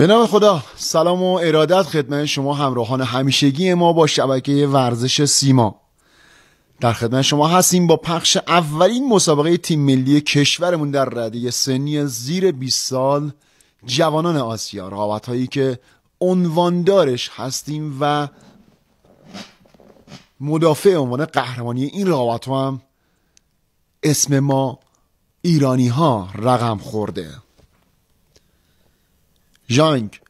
به نام خدا سلام و ارادت خدمت شما همراهان همیشگی ما با شبکه ورزش سیما در خدمت شما هستیم با پخش اولین مسابقه تیم ملی کشورمون در رده سنی زیر 20 سال جوانان آسیا رقابت هایی که عنواندارش هستیم و مدافع عنوان قهرمانی این رقابت هم اسم ما ایرانی ها رقم خورده ژانگ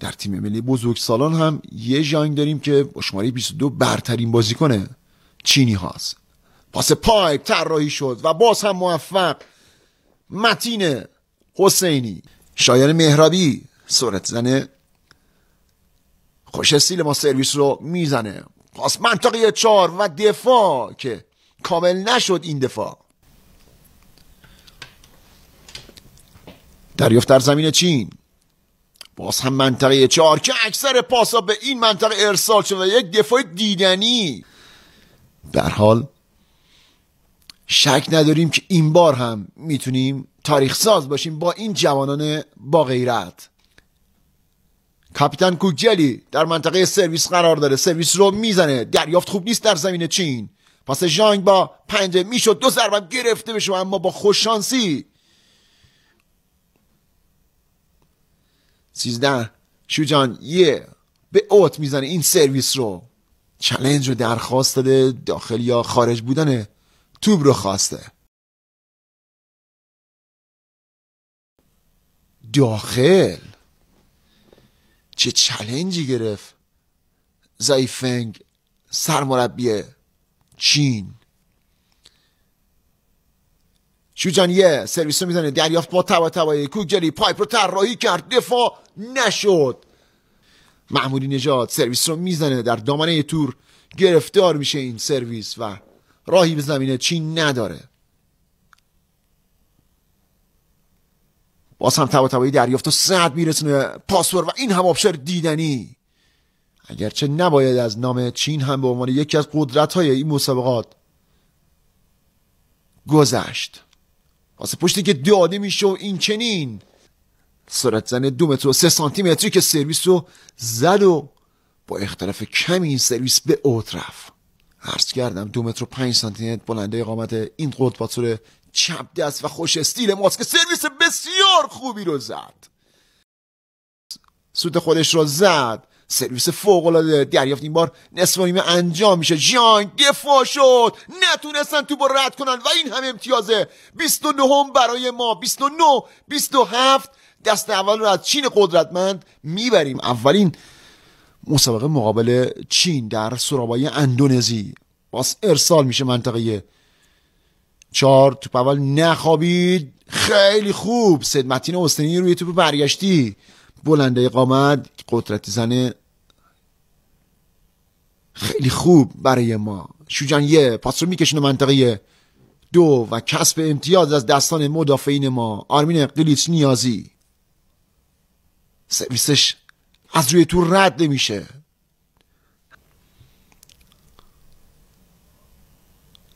در تیم ملی بزرگ سالان هم یه ژانگ داریم که با شماره 22 برترین بازیکن چینی هاست پاس پایپ طراحی شد و باز هم موفق متین حسینی شایان مهرابی صورت زنه خوش سیل ما سرویس رو میزنه پاس منطقه چهار و دفاع که کامل نشد این دفاع دریافت در زمین چین باز هم منطقه چهار که اکثر پاسا به این منطقه ارسال شده یک دفاع دیدنی در حال شک نداریم که این بار هم میتونیم تاریخ ساز باشیم با این جوانان با غیرت کاپیتان کوکجلی در منطقه سرویس قرار داره سرویس رو میزنه دریافت خوب نیست در زمین چین پس جانگ با پنجه میشد دو ضربم گرفته بشه اما با خوششانسی سیزده شو جان یه به اوت میزنه این سرویس رو چلنج رو درخواست داده داخل یا خارج بودن توب رو خواسته داخل چه چلنجی گرفت زایفنگ سرمربی چین شوجانیه سرویس رو میزنه دریافت با تبا تبایی کوگلی پایپ رو طراحی کرد دفاع نشد معمولی نجات سرویس رو میزنه در دامنه تور گرفتار میشه این سرویس و راهی به زمین چین نداره باز هم تبا تبایی دریافت رو صد میرسونه پاسور و این هم آبشار دیدنی اگرچه نباید از نام چین هم به عنوان یکی از قدرت های این مسابقات گذشت واسه پشتی که داده میشه و این چنین سرعت زن دو متر و سه سانتی متری که سرویس رو زد و با اختلاف کمی این سرویس به اوت رفت عرض کردم دو متر و پنج سانتی متر بلنده اقامت این سر چپ دست و خوش استیل که سرویس بسیار خوبی رو زد سود خودش رو زد سرویس فوق العاده دریافت این بار نصف انجام میشه جان دفاع شد نتونستن تو با رد کنن و این همه امتیازه 29 هم برای ما 29 27 دست اول رو از چین قدرتمند میبریم اولین مسابقه مقابل چین در سرابای اندونزی باز ارسال میشه منطقه چهار توپ اول نخوابید خیلی خوب سید متین استنی روی توپ برگشتی بلنده قامت قدرت زنه خیلی خوب برای ما شوجن یه پاس رو میکشونه منطقه دو و کسب امتیاز از دستان مدافعین ما آرمین قلیچ نیازی سرویسش از روی تو رد نمیشه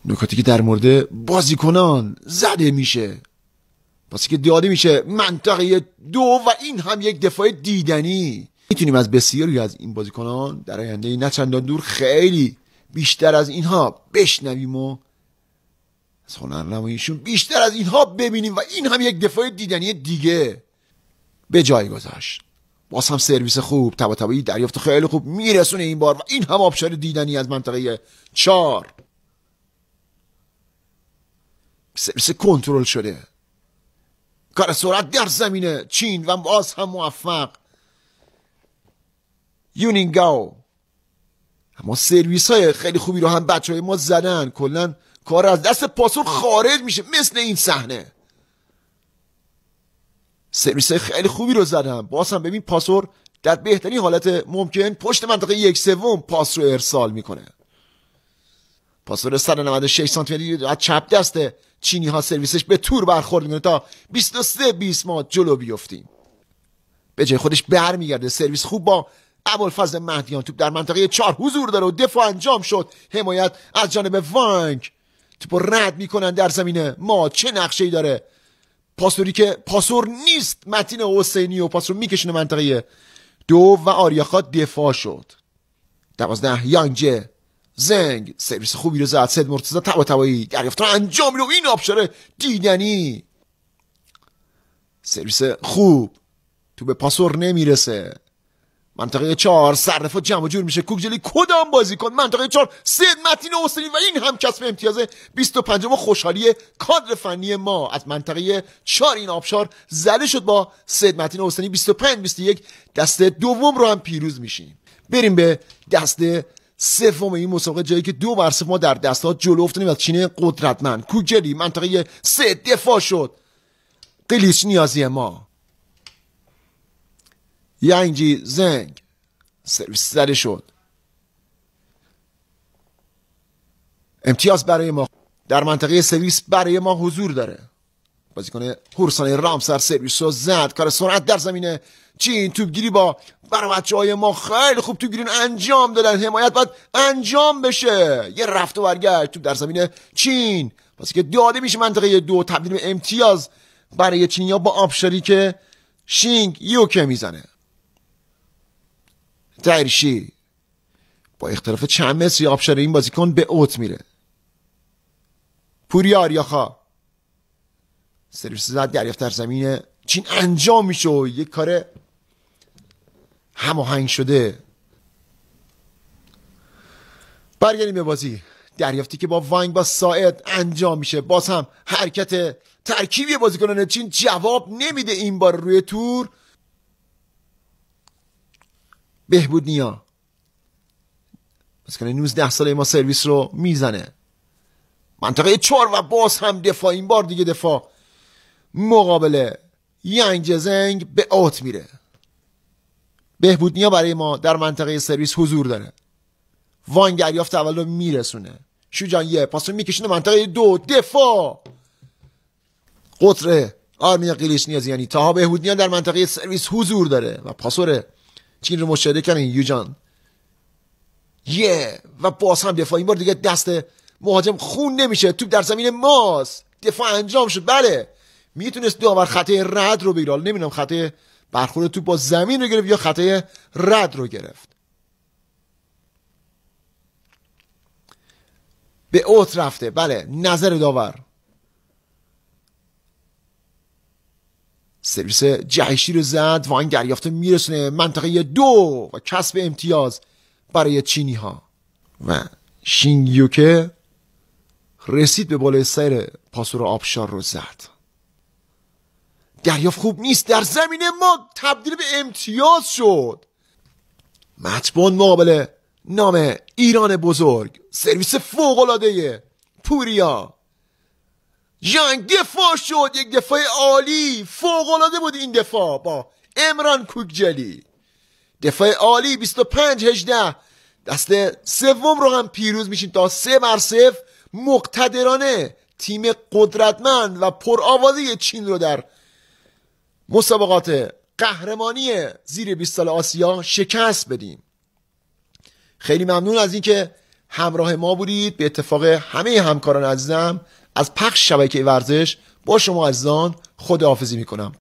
نکاتی که در مورد بازیکنان زده میشه پس که داده میشه منطقه دو و این هم یک دفاع دیدنی میتونیم از بسیاری از این بازیکنان در آینده نه چندان دور خیلی بیشتر از اینها بشنویم و از هنرنماییشون بیشتر از اینها ببینیم و این هم یک دفاع دیدنی دیگه به جای گذاشت باز هم سرویس خوب تبا دریافت خیلی خوب میرسونه این بار و این هم آبشار دیدنی از منطقه چار سرویس کنترل شده کار سرعت در زمینه چین و باز هم موفق یونینگاو اما سرویس های خیلی خوبی رو هم بچه های ما زدن کلا کار از دست پاسور خارج میشه مثل این صحنه سرویس های خیلی خوبی رو زدن باز هم ببین پاسور در بهترین حالت ممکن پشت منطقه یک سوم پاس رو ارسال میکنه پاسور 196 سانتی متری از چپ دست چینی ها سرویسش به تور برخورد میکنه تا 23 20 ما جلو بیفتیم به جای خودش برمیگرده سرویس خوب با ابوالفضل مهدیان توپ در منطقه چهار حضور داره و دفاع انجام شد حمایت از جانب وانگ توپ رد میکنن در زمینه ما چه نقشه ای داره پاسوری که پاسور نیست متین حسینی و پاسور میکشونه منطقه دو و آریاخات دفاع شد دوازده یانجه زنگ سرویس خوبی رو زد سید مرتزا تبا تبایی دریافت انجام رو این آبشار دیدنی سرویس خوب تو به پاسور نمیرسه منطقه چهار صرف جمع جور میشه کوکجلی کدام بازی کن منطقه چهار سید متین حسینی و این هم کسب امتیاز 25 خوشحالی کادر فنی ما از منطقه چهار این آبشار زده شد با سید متین حسینی 25 21 دسته دوم رو هم پیروز میشیم بریم به دسته سوم این مسابقه جایی که دو بر ما در دستات جلو افتادیم از چین قدرتمند کوکجلی منطقه سه دفاع شد قلیچ نیازی ما ینگی زنگ سرویس زده شد امتیاز برای ما در منطقه سرویس برای ما حضور داره بازیکن هورسان رامسر سرویس رو زد کار سرعت در زمینه چین توپگیری با برای های ما خیلی خوب توپگیرین انجام دادن حمایت باید انجام بشه یه رفت و برگشت توپ در زمینه چین واسه که داده میشه منطقه دو تبدیل به امتیاز برای چینیا با آبشاری که شینگ یوکه میزنه دریشی با اختلاف چند متری آبشار این بازیکن به اوت میره پوری آریاخا سرویس زد دریافت در زمین چین انجام میشه و یک کار هماهنگ شده برگردیم به بازی دریافتی که با وانگ با ساعد انجام میشه باز هم حرکت ترکیبی بازیکنان چین جواب نمیده این بار روی تور بهبود نیا مثلا 19 ساله ما سرویس رو میزنه منطقه چور و باز هم دفاع این بار دیگه دفاع مقابل ینگ زنگ به آت میره بهبود نیا برای ما در منطقه سرویس حضور داره وان گریافت اول رو میرسونه شوجان یه پاس رو میکشونه منطقه دو دفاع قطره آرمین قیلیش نیازی یعنی تاها بهبود نیا در منطقه سرویس حضور داره و پاسوره چین رو مشاهده کردین یوجان یه و باز هم دفاع این بار دیگه دست مهاجم خون نمیشه توپ در زمین ماست دفاع انجام شد بله میتونست داور خطه رد رو بگیره نمیدونم خطه برخورد توپ با زمین رو گرفت یا خطه رد رو گرفت به اوت رفته بله نظر داور سرویس جهشی رو زد و این دریافته میرسونه منطقه دو و کسب امتیاز برای چینی ها و شینگیوکه رسید به بالای سر پاسور آبشار رو زد دریافت خوب نیست در زمین ما تبدیل به امتیاز شد مطبون مقابل نام ایران بزرگ سرویس فوقلاده پوریا جان دفاع شد یک دفاع عالی العاده بود این دفاع با امران کوکجلی دفاع عالی 25 18 دست سوم رو هم پیروز میشیم تا سه بر صفر مقتدرانه تیم قدرتمند و پرآوازه چین رو در مسابقات قهرمانی زیر 20 سال آسیا شکست بدیم خیلی ممنون از اینکه همراه ما بودید به اتفاق همه همکاران عزیزم از پخش شبکه ورزش با شما عزیزان خداحافظی میکنم